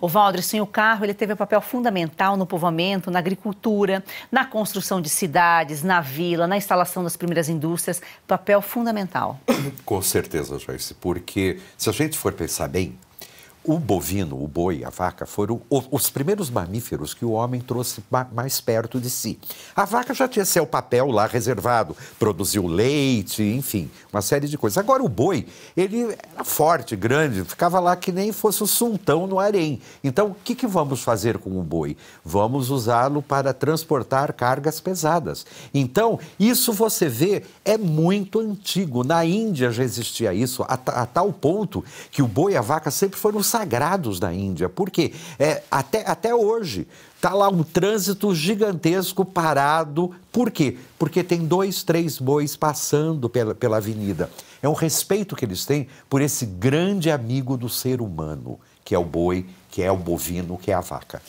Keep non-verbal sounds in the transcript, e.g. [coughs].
O Valdre, sem o carro, ele teve um papel fundamental no povoamento, na agricultura, na construção de cidades, na vila, na instalação das primeiras indústrias. Papel fundamental. [coughs] Com certeza, Joyce, porque se a gente for pensar bem, o bovino, o boi, a vaca foram os primeiros mamíferos que o homem trouxe mais perto de si. A vaca já tinha seu papel lá reservado, produziu leite, enfim, uma série de coisas. Agora o boi, ele era forte, grande, ficava lá que nem fosse o sultão no harém. Então, o que, que vamos fazer com o boi? Vamos usá-lo para transportar cargas pesadas. Então, isso você vê é muito antigo. Na Índia já existia isso, a, a tal ponto que o boi e a vaca sempre foram sagrados na Índia, porque é, até, até hoje está lá um trânsito gigantesco parado. Por quê? Porque tem dois, três bois passando pela, pela avenida. É um respeito que eles têm por esse grande amigo do ser humano, que é o boi, que é o bovino, que é a vaca.